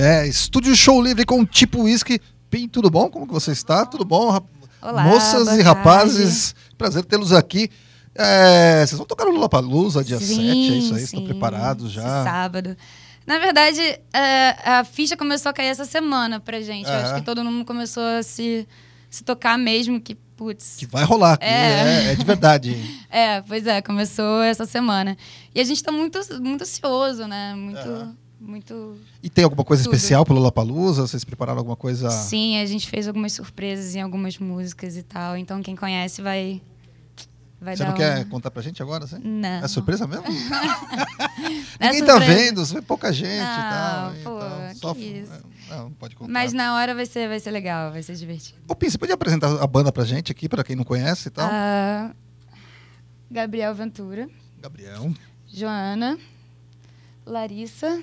É, Estúdio Show Livre com Tipo Whisky. Pim, tudo bom? Como que você está? Tudo bom? Olá, Moças e rapazes, tarde. prazer tê-los aqui. É, vocês vão tocar no Lula Palusa dia sim, 7, é isso aí? Sim. Estão preparados já? Esse sábado. Na verdade, é, a ficha começou a cair essa semana pra gente. É. Eu acho é. que todo mundo começou a se, se tocar mesmo, que putz. Que vai rolar, que é. É, é de verdade. é, pois é, começou essa semana. E a gente tá muito, muito ansioso, né? Muito é muito. E tem alguma coisa tudo. especial pro Lollapalooza? Vocês prepararam alguma coisa? Sim, a gente fez algumas surpresas em algumas músicas e tal. Então quem conhece vai Vai você não quer contar pra gente agora? Assim? Não. É surpresa mesmo? É é Ninguém tá surpresa. tá vendo, vê pouca gente não, e tal. Pô, e tal. Só... É, não, pode contar. Mas na hora vai ser, vai ser legal, vai ser divertido. Ô, Pim, você podia apresentar a banda pra gente aqui, pra quem não conhece e tal? Uh, Gabriel Ventura. Gabriel. Joana. Larissa.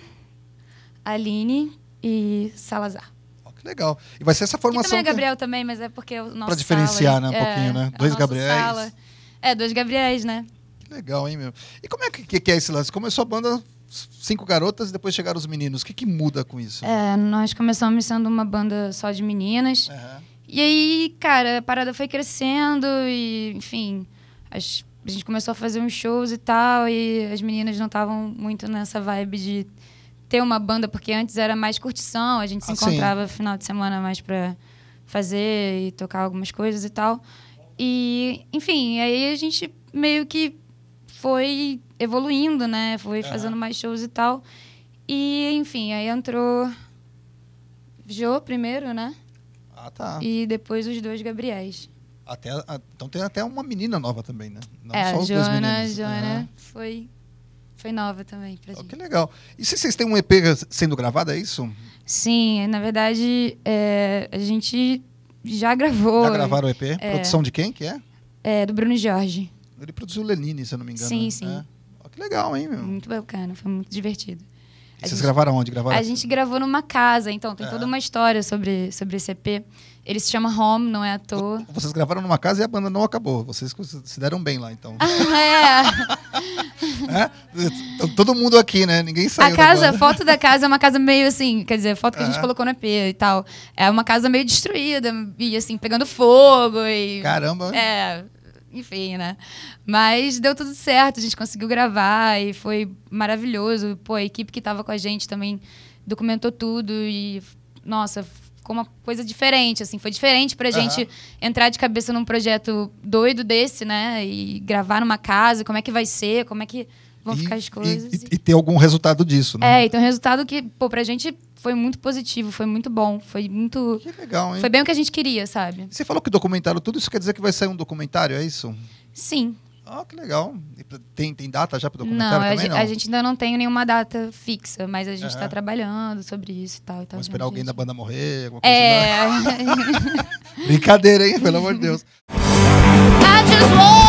Aline e Salazar. Oh, que legal. E vai ser essa formação. E também é Gabriel que... também, mas é porque o nosso. Para diferenciar, sala, né? Um é, pouquinho, né? Dois Gabriéis. Sala. É, dois Gabriéis, né? Que legal, hein, meu? E como é que, que é esse lance? Começou a banda cinco garotas e depois chegaram os meninos. O que, que muda com isso? É, nós começamos sendo uma banda só de meninas. Uhum. E aí, cara, a parada foi crescendo e, enfim, as, a gente começou a fazer uns shows e tal. E as meninas não estavam muito nessa vibe de ter uma banda, porque antes era mais curtição, a gente se ah, encontrava sim. final de semana mais para fazer e tocar algumas coisas e tal. E, enfim, aí a gente meio que foi evoluindo, né? Foi fazendo mais shows e tal. E, enfim, aí entrou Jô primeiro, né? Ah, tá. E depois os dois Gabriéis. Até, então tem até uma menina nova também, né? Não é, só os Joana, dois meninos. Joana uhum. foi foi nova também pra ah, gente. Oh, que legal. E se vocês têm um EP sendo gravado, é isso? Sim, na verdade, é, a gente já gravou. Já gravaram o EP? É, Produção de quem que é? É, do Bruno Jorge. Ele produziu Lenine, se eu não me engano. Sim, né? sim. É. Oh, que legal, hein, meu? Muito bacana, foi muito divertido. E vocês gente, gravaram onde? Gravaram? A gente gravou numa casa, então tem é. toda uma história sobre, sobre esse EP. Ele se chama Home, não é à toa. Vocês gravaram numa casa e a banda não acabou. Vocês se deram bem lá, então. é. é? Todo mundo aqui, né? Ninguém saiu. A casa, a foto da casa é uma casa meio assim, quer dizer, a foto que é. a gente é. colocou no EP e tal. É uma casa meio destruída e assim, pegando fogo e. Caramba! É enfim, né? Mas deu tudo certo, a gente conseguiu gravar e foi maravilhoso. Pô, a equipe que estava com a gente também documentou tudo e, nossa, ficou uma coisa diferente, assim. Foi diferente pra uhum. gente entrar de cabeça num projeto doido desse, né? E gravar numa casa, como é que vai ser, como é que vão e, ficar exclusas. E, e, e, ter algum resultado disso, né? É, então um resultado que, pô, pra gente foi muito positivo, foi muito bom, foi muito. Que legal, hein? Foi bem o que a gente queria, sabe? Você falou que documentário, tudo isso quer dizer que vai sair um documentário, é isso? Sim. Ah, oh, que legal. Tem, tem data já para documentário não, também? A, não, a gente ainda não tem nenhuma data fixa, mas a gente está trabalhando sobre isso e tal. Então Vamos esperar alguém da banda morrer, alguma coisa É. Assim, né? Brincadeira, hein? Pelo amor de Deus. I just